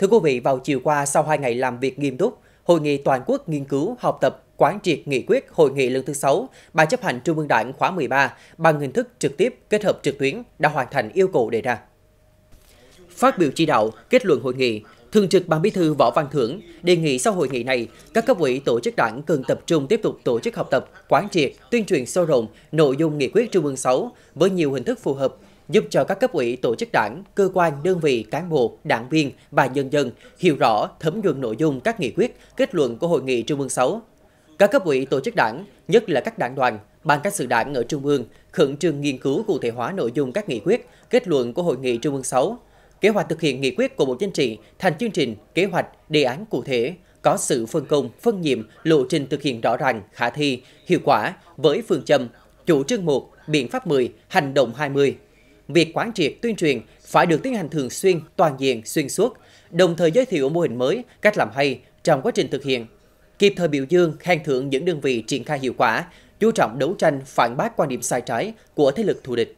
Thưa quý vị, vào chiều qua sau 2 ngày làm việc nghiêm túc, Hội nghị toàn quốc nghiên cứu, học tập, quán triệt nghị quyết hội nghị lần thứ 6, Ban chấp hành Trung ương Đảng khóa 13 bằng hình thức trực tiếp kết hợp trực tuyến đã hoàn thành yêu cầu đề ra. Phát biểu chỉ đạo, kết luận hội nghị, Thường trực Ban Bí thư Võ Văn Thưởng đề nghị sau hội nghị này, các cấp ủy tổ chức đảng cần tập trung tiếp tục tổ chức học tập, quán triệt, tuyên truyền sâu rộng nội dung nghị quyết Trung ương 6 với nhiều hình thức phù hợp giúp cho các cấp ủy tổ chức đảng, cơ quan, đơn vị, cán bộ, đảng viên và nhân dân hiểu rõ, thấm nhuần nội dung các nghị quyết, kết luận của Hội nghị Trung ương 6. Các cấp ủy tổ chức đảng, nhất là các đảng đoàn, Ban các sự đảng ở Trung ương khẩn trương nghiên cứu cụ thể hóa nội dung các nghị quyết, kết luận của Hội nghị Trung ương 6, kế hoạch thực hiện nghị quyết của Bộ Chính trị thành chương trình, kế hoạch, đề án cụ thể, có sự phân công, phân nhiệm, lộ trình thực hiện rõ ràng, khả thi, hiệu quả với phương châm chủ trương 1, biện pháp 10, hành động 20 việc quán triệt tuyên truyền phải được tiến hành thường xuyên, toàn diện, xuyên suốt, đồng thời giới thiệu mô hình mới, cách làm hay trong quá trình thực hiện, kịp thời biểu dương, khen thưởng những đơn vị triển khai hiệu quả, chú trọng đấu tranh phản bác quan điểm sai trái của thế lực thù địch.